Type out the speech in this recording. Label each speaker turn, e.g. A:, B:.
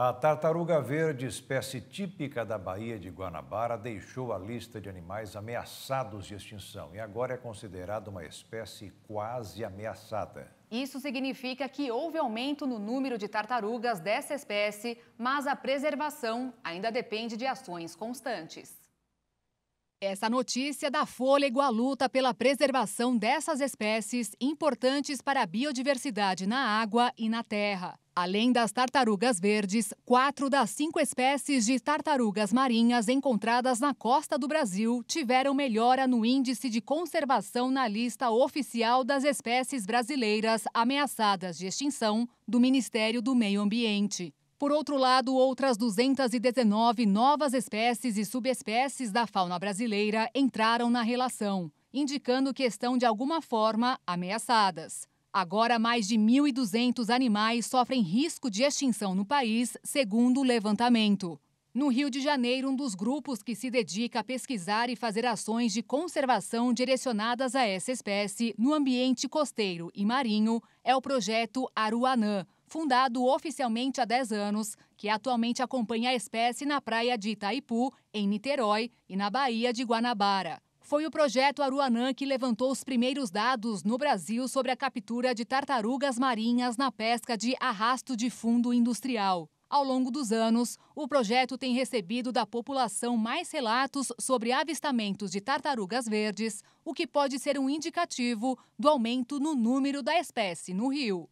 A: A tartaruga verde, espécie típica da Baía de Guanabara, deixou a lista de animais ameaçados de extinção e agora é considerada uma espécie quase ameaçada.
B: Isso significa que houve aumento no número de tartarugas dessa espécie, mas a preservação ainda depende de ações constantes. Essa notícia da Fôlego à luta pela preservação dessas espécies importantes para a biodiversidade na água e na terra. Além das tartarugas verdes, quatro das cinco espécies de tartarugas marinhas encontradas na costa do Brasil tiveram melhora no índice de conservação na lista oficial das espécies brasileiras ameaçadas de extinção do Ministério do Meio Ambiente. Por outro lado, outras 219 novas espécies e subespécies da fauna brasileira entraram na relação, indicando que estão de alguma forma ameaçadas. Agora, mais de 1.200 animais sofrem risco de extinção no país, segundo o levantamento. No Rio de Janeiro, um dos grupos que se dedica a pesquisar e fazer ações de conservação direcionadas a essa espécie no ambiente costeiro e marinho é o projeto Aruanã, fundado oficialmente há 10 anos, que atualmente acompanha a espécie na praia de Itaipu, em Niterói, e na Baía de Guanabara. Foi o projeto Aruanã que levantou os primeiros dados no Brasil sobre a captura de tartarugas marinhas na pesca de arrasto de fundo industrial. Ao longo dos anos, o projeto tem recebido da população mais relatos sobre avistamentos de tartarugas verdes, o que pode ser um indicativo do aumento no número da espécie no rio.